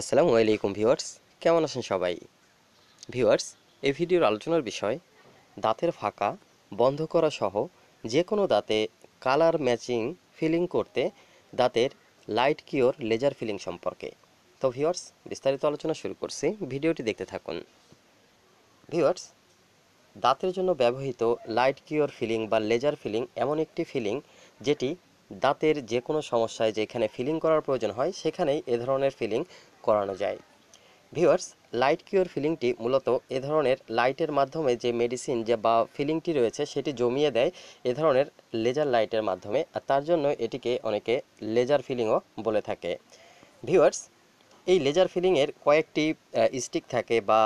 আসসালামু আলাইকুম ভিউয়ার্স কেমন আছেন সবাই ভিউয়ার্স এই ভিডিওর আলোচনার বিষয় দাঁতের ফাঁকা বন্ধ করা সহ যে কোনো দাঁতে কালার ম্যাচিং ফিলিং করতে দাঁতের লাইট কিওর লেজার ফিলিং সম্পর্কে তো ভিউয়ার্স বিস্তারিত আলোচনা শুরু করছি ভিডিওটি দেখতে থাকুন ভিউয়ার্স দাঁতের জন্য ব্যবহৃত লাইট কিওর ফিলিং বা লেজার ফিলিং এমন একটি ফিলিং যেটি দাঁতের যে কোনো সমস্যায় যেখানে ফিলিং করার প্রয়োজন হয় সেখানেই এ ধরনের ফিলিং করানো যায় ভিওয়ার্স লাইট কিওর ফিলিংটি মূলত এ ধরনের লাইটের মাধ্যমে যে মেডিসিন যে বা ফিলিংটি রয়েছে সেটি জমিয়ে দেয় এ ধরনের লেজার লাইটের মাধ্যমে আর তার জন্য এটিকে অনেকে লেজার ফিলিংও বলে থাকে ভিওর্স এই লেজার ফিলিংয়ের কয়েকটি স্টিক থাকে বা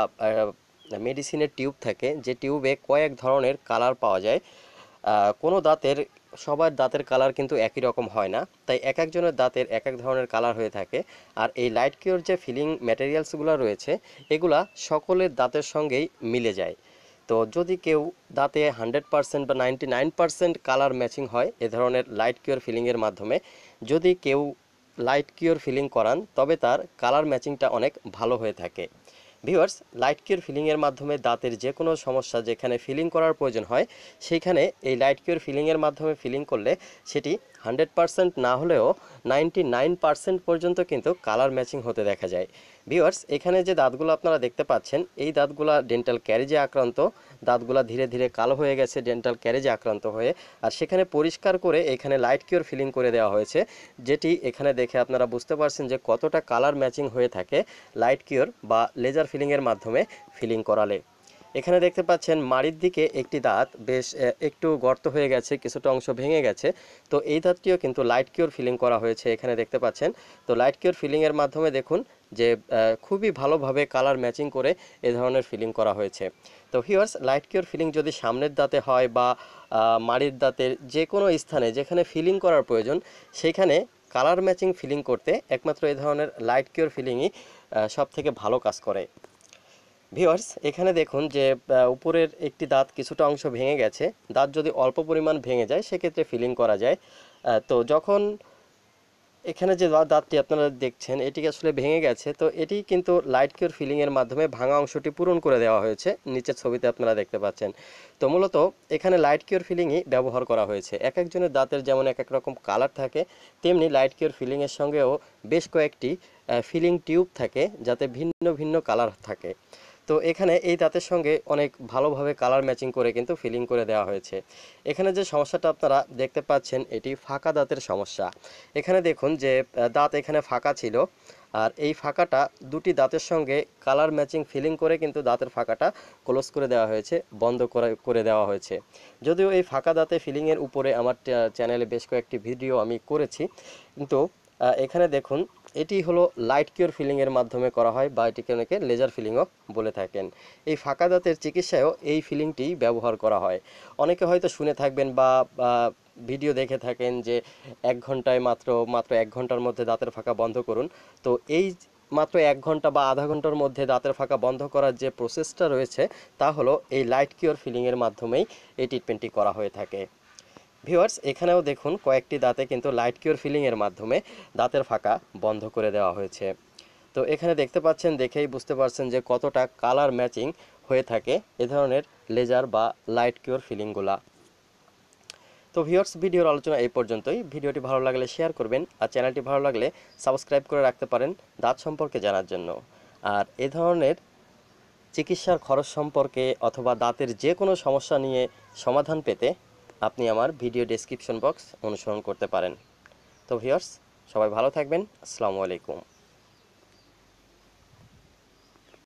মেডিসিনের টিউব থাকে যে টিউবে কয়েক ধরনের কালার পাওয়া যায় কোনো দাঁতের সবার দাঁতের কালার কিন্তু একই রকম হয় না তাই এক একজনের দাঁতের এক এক ধরনের কালার হয়ে থাকে আর এই লাইট কিওর যে ফিলিং ম্যাটেরিয়ালসগুলো রয়েছে এগুলা সকলের দাঁতের সঙ্গেই মিলে যায় তো যদি কেউ দাঁতে হান্ড্রেড পারসেন্ট বা ninety nine percent colour matching হয় এ ধরনের লাইট কিওর ফিলিংয়ের মাধ্যমে যদি কেউ লাইট কিওর ফিলিং করান তবে তার কালার ম্যাচিংটা অনেক ভালো হয়ে থাকে ভিউয়ার্স লাইট কিউর ফিলিংয়ের মাধ্যমে দাঁতের যে কোনো সমস্যা যেখানে ফিলিং করার প্রয়োজন হয় সেইখানে এই লাইট কিউর ফিলিংয়ের মাধ্যমে ফিলিং করলে সেটি হান্ড্রেড পার্সেন্ট না হলেও নাইনটি নাইন পার্সেন্ট পর্যন্ত কিন্তু কালার ম্যাচিং হতে দেখা যায় ভিওয়ার্স এখানে যে দাঁতগুলো আপনারা দেখতে পাচ্ছেন এই দাঁতগুলা ডেন্টাল ক্যারেজে আক্রান্ত দাঁতগুলা ধীরে ধীরে কালো হয়ে গেছে ডেন্টাল ক্যারেজে আক্রান্ত হয়ে আর সেখানে পরিষ্কার করে এখানে লাইট কিওর ফিলিং করে দেওয়া হয়েছে যেটি এখানে দেখে আপনারা বুঝতে পারছেন যে কতটা কালার ম্যাচিং হয়ে থাকে লাইট কিওর বা লেজার ফিলিংয়ের মাধ্যমে ফিলিং করালে এখানে দেখতে পাচ্ছেন মাড়ির দিকে একটি দাঁত বেশ একটু গর্ত হয়ে গেছে কিছুটা অংশ ভেঙে গেছে তো এই দাঁতটিও কিন্তু লাইট কিওর ফিলিং করা হয়েছে এখানে দেখতে পাচ্ছেন তো লাইট কিওর ফিলিংয়ের মাধ্যমে দেখুন যে খুবই ভালোভাবে কালার ম্যাচিং করে এ ধরনের ফিলিং করা হয়েছে তো হিওয়ার্স লাইট কিওর ফিলিং যদি সামনের দাঁতে হয় বা মাড়ির দাঁতের যে কোনো স্থানে যেখানে ফিলিং করার প্রয়োজন সেখানে কালার ম্যাচিং ফিলিং করতে একমাত্র এ ধরনের লাইট কিওর ফিলিংই সবথেকে ভালো কাজ করে ভিওয়ার্স এখানে দেখুন যে উপরের একটি দাঁত কিছুটা অংশ ভেঙে গেছে দাঁত যদি অল্প পরিমাণ ভেঙে যায় সেক্ষেত্রে ফিলিং করা যায় তো যখন এখানে যে দাঁতটি আপনারা দেখছেন এটি আসলে ভেঙে গেছে তো এটি কিন্তু লাইট কিউর ফিলিংয়ের মাধ্যমে ভাঙা অংশটি পূরণ করে দেওয়া হয়েছে নিচের ছবিতে আপনারা দেখতে পাচ্ছেন তো মূলত এখানে লাইট কিউর ফিলিংই ব্যবহার করা হয়েছে এক একজনের দাঁতের যেমন এক এক রকম কালার থাকে তেমনি লাইট কিউর ফিলিংয়ের সঙ্গেও বেশ কয়েকটি ফিলিং টিউব থাকে যাতে ভিন্ন ভিন্ন কালার থাকে তো এখানে এই দাঁতের সঙ্গে অনেক ভালোভাবে কালার ম্যাচিং করে কিন্তু ফিলিং করে দেওয়া হয়েছে এখানে যে সমস্যাটা আপনারা দেখতে পাচ্ছেন এটি ফাঁকা দাঁতের সমস্যা এখানে দেখুন যে দাঁত এখানে ফাঁকা ছিল আর এই ফাঁকাটা দুটি দাঁতের সঙ্গে কালার ম্যাচিং ফিলিং করে কিন্তু দাঁতের ফাঁকাটা ক্লোজ করে দেওয়া হয়েছে বন্ধ করে করে দেওয়া হয়েছে যদিও এই ফাঁকা দাঁতে ফিলিংয়ের উপরে আমার চ্যানেলে বেশ কয়েকটি ভিডিও আমি করেছি কিন্তু এখানে দেখুন এটি হলো লাইট কিওর ফিলিংয়ের মাধ্যমে করা হয় বা এটিকে অনেকে লেজার ফিলিংও বলে থাকেন এই ফাঁকা দাঁতের চিকিৎসায়ও এই ফিলিংটি ব্যবহার করা হয় অনেকে হয়তো শুনে থাকবেন বা ভিডিও দেখে থাকেন যে এক ঘন্টায় মাত্র মাত্র এক ঘন্টার মধ্যে দাঁতের ফাঁকা বন্ধ করুন তো এই মাত্র এক ঘন্টা বা আধা ঘন্টার মধ্যে দাঁতের ফাঁকা বন্ধ করার যে প্রসেসটা রয়েছে তা হলো এই লাইট কিওর ফিলিংয়ের মাধ্যমেই এই ট্রিটমেন্টটি করা হয়ে থাকে ভিওয়ার্স এখানেও দেখুন কয়েকটি দাঁতে কিন্তু লাইট কিওর ফিলিংয়ের মাধ্যমে দাঁতের ফাঁকা বন্ধ করে দেওয়া হয়েছে তো এখানে দেখতে পাচ্ছেন দেখেই বুঝতে পারছেন যে কতটা কালার ম্যাচিং হয়ে থাকে এ ধরনের লেজার বা লাইট কিওর ফিলিংগুলা তো ভিওয়ার্স ভিডিওর আলোচনা এই পর্যন্তই ভিডিওটি ভালো লাগলে শেয়ার করবেন আর চ্যানেলটি ভালো লাগলে সাবস্ক্রাইব করে রাখতে পারেন দাঁত সম্পর্কে জানার জন্য আর এ ধরনের চিকিৎসার খরচ সম্পর্কে অথবা দাঁতের যে কোনো সমস্যা নিয়ে সমাধান পেতে আপনি আমার ভিডিও ডেসক্রিপশন বক্স অনুসরণ করতে পারেন তো ভিওর্স সবাই ভালো থাকবেন আসসালামু আলাইকুম